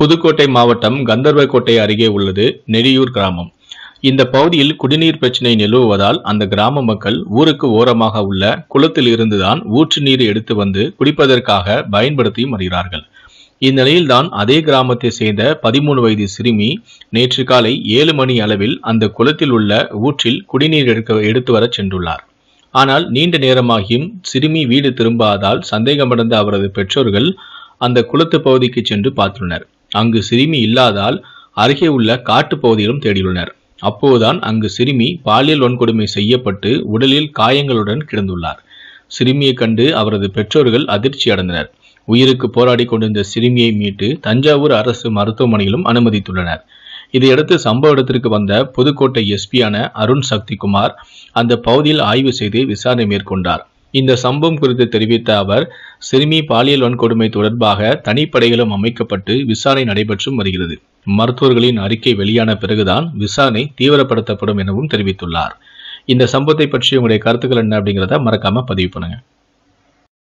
புதுக்கோட்டை மாவட்டம் கந்தர்வக்கோட்டை அருகே உள்ளது நெடியூர் கிராமம் இந்த பகுதியில் குடிநீர் பிரச்சனை நிலவுவதால் அந்த கிராம மக்கள் ஊருக்கு ஓரமாக உள்ள குளத்தில் இருந்துதான் ஊற்று நீர் எடுத்து வந்து குடிப்பதற்காக பயன்படுத்தி வருகிறார்கள் இந்நிலையில்தான் அதே கிராமத்தை சேர்ந்த பதிமூணு வயது சிறுமி நேற்று காலை ஏழு மணி அளவில் அந்த குளத்தில் உள்ள ஊற்றில் குடிநீர் எடுக்க எடுத்து வர சென்றுள்ளார் ஆனால் நீண்ட நேரமாகியும் சிறுமி வீடு திரும்பாததால் சந்தேகமடைந்த அவரது பெற்றோர்கள் அந்த குளத்து பகுதிக்கு சென்று பார்த்துள்ளனர் அங்கு சிறுமி இல்லாதால் அருகே உள்ள காட்டுப் பகுதியிலும் தேடியுள்ளனர் அப்போதுதான் அங்கு சிறுமி பாலியல் வன்கொடுமை செய்யப்பட்டு உடலில் காயங்களுடன் கிடந்துள்ளார் சிறுமியைக் கண்டு அவரது பெற்றோர்கள் அதிர்ச்சி அடைந்தனர் உயிருக்கு போராடி கொண்டிருந்த சிறுமியை மீட்டு தஞ்சாவூர் அரசு மருத்துவமனையிலும் அனுமதித்துள்ளனர் இதையடுத்து சம்பவ இடத்திற்கு வந்த புதுக்கோட்டை எஸ்பியான அருண் சக்திகுமார் அந்த பகுதியில் ஆய்வு செய்து விசாரணை மேற்கொண்டார் இந்த சம்பவம் குறித்து தெரிவித்த அவர் சிறுமி பாலியல் வன்கொடுமை தொடர்பாக தனிப்படைகளும் அமைக்கப்பட்டு விசாரணை நடைபெற்றும் வருகிறது மருத்துவர்களின் அறிக்கை வெளியான பிறகுதான் விசாரணை தீவிரப்படுத்தப்படும் எனவும் தெரிவித்துள்ளார் இந்த சம்பவத்தை பற்றி உங்களுடைய கருத்துக்கள் என்ன அப்படிங்கிறத மறக்காம பதிவு பண்ணுங்க